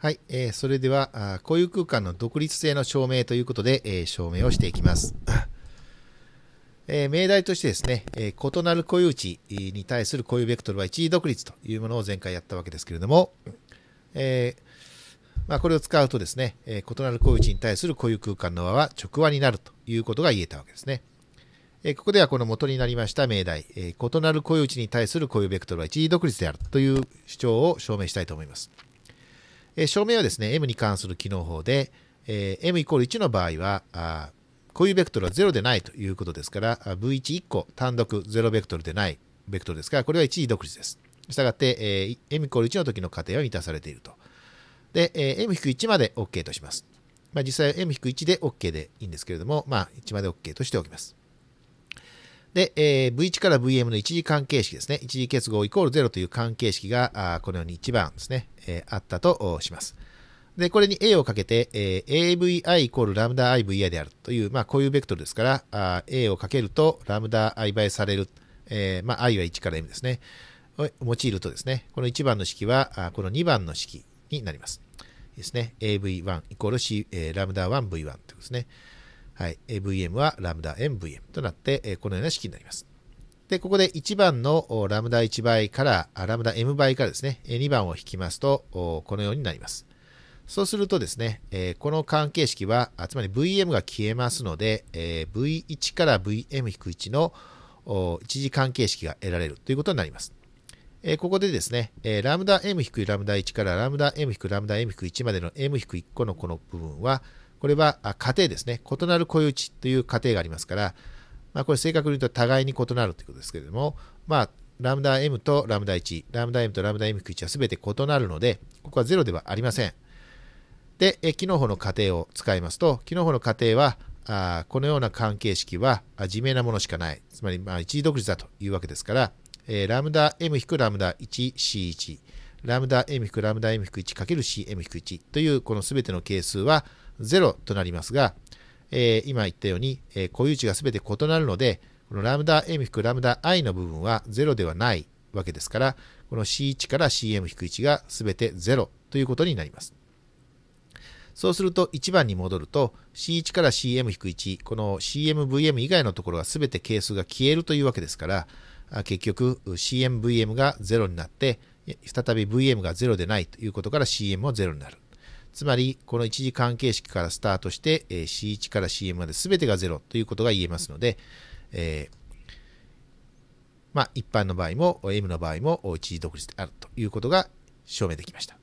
はい、えー、それではあ、こう空間の独立性の証明ということで、えー、証明をしていきます。えー、命題としてですね、えー、異なる固有値に対する固有ベクトルは一時独立というものを前回やったわけですけれども、えまあ、これを使うとですね、え異なる固有値に対する固有空間の和は直和になるということが言えたわけですね。えここではこの元になりました命題、え異なる固有値に対する固有ベクトルは一時独立であるという主張を証明したいと思います。えー、証明はですね、m に関する機能法で、えー、m イコール1の場合は、あ固有ベクトルは0でないということですから、v11 個単独0ベクトルでないベクトルですから、これは一時独立です。したがって、えー、m イコール1の時の過程は満たされていると。で、えー、m-1 まで OK とします。まあ、実際は m-1 で OK でいいんですけれども、まあ、1まで OK としておきます。で、えー、V1 から VM の一次関係式ですね。一次結合イコール0という関係式が、あこのように1番ですね、えー、あったとします。で、これに A をかけて、えー、AVI イコールラムダ IVI であるという、まあ、こういうベクトルですから、あ A をかけるとラムダ I 倍される、えー、まあ、I は1から M ですね。用いるとですね、この1番の式は、あこの2番の式になります。ですね。AV1 イコール C、えー、ラムダ 1V1 ということですね。はい、VM はラムダ MVM となって、このような式になります。で、ここで1番のラムダ1倍から、ラムダ M 倍からですね、2番を引きますと、このようになります。そうするとですね、この関係式は、つまり VM が消えますので、V1 から VM-1 の一次関係式が得られるということになります。えここでですね、えラムダ m ラムダ1からラムダ m ラムダ m 1までの m 1個のこの部分は、これは家庭ですね。異なる固有値という家庭がありますから、まあ、これ正確に言うと互いに異なるということですけれども、まあ、ラムダ m とラムダ1、ラムダ m とラムダ m91 は全て異なるので、ここは0ではありません。で、機能法の仮定を使いますと、機能法の仮定は、あこのような関係式は自明なものしかない。つまり、ま一時独立だというわけですから、えラムダ m ラムダ 1c1 ラムダ m ラムダ m-1×cm-1 というこの全ての係数は0となりますが、えー、今言ったように、えー、固有値が全て異なるので、このラムダ m ラムダ i の部分は0ではないわけですから、この c1 から cm-1 が全て0ということになります。そうすると1番に戻ると C1 から CM-1、この CMVM 以外のところは全て係数が消えるというわけですから、結局 CMVM が0になって再び VM が0でないということから CM も0になる。つまり、この一次関係式からスタートして、えー、C1 から CM まで全てが0ということが言えますので、えー、まあ、一般の場合も M の場合も一時独立であるということが証明できました。